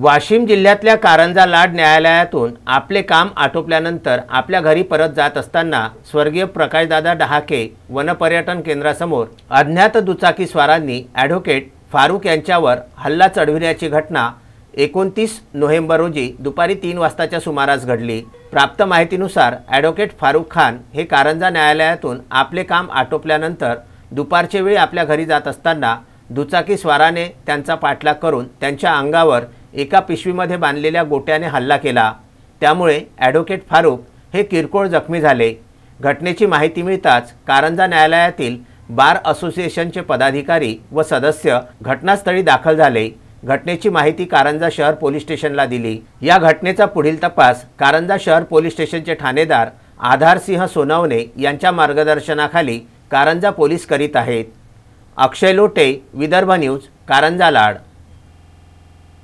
वाशिम जिल्ह्यातल्या कारंजा लाड न्यायालयातून आपले काम आटोपल्यानंतर आपल्या घरी परत जात असताना स्वर्गीय प्रकाशदादा डहाके वनपर्यटन केंद्रासमोर अज्ञात दुचाकी स्वारांनी ॲडव्होकेट फारूक यांच्यावर हल्ला चढविण्याची घटना एकोणतीस नोव्हेंबर रोजी दुपारी तीन वाजताच्या सुमारास घडली प्राप्त माहितीनुसार ॲडव्होकेट फारूक खान हे कारंजा न्यायालयातून आपले काम आटोपल्यानंतर दुपारच्या वेळी आपल्या घरी जात असताना दुचाकी स्वाराने त्यांचा पाठलाग करून त्यांच्या अंगावर एका पिशवीमध्ये बांधलेल्या गोट्याने हल्ला केला त्यामुळे ॲडव्होकेट फारूक हे किरकोळ जखमी झाले घटनेची माहिती मिळताच कारंजा न्यायालयातील बार असोसिएशनचे पदाधिकारी व सदस्य घटनास्थळी दाखल झाले घटनेची माहिती कारंजा शहर पोलीस स्टेशनला दिली या घटनेचा पुढील तपास कारंजा शहर पोलीस स्टेशनचे ठाणेदार आधारसिंह सोनवणे यांच्या मार्गदर्शनाखाली कारंजा पोलीस करीत आहेत अक्षय लोटे विदर्भ न्यूज कारंजा लाड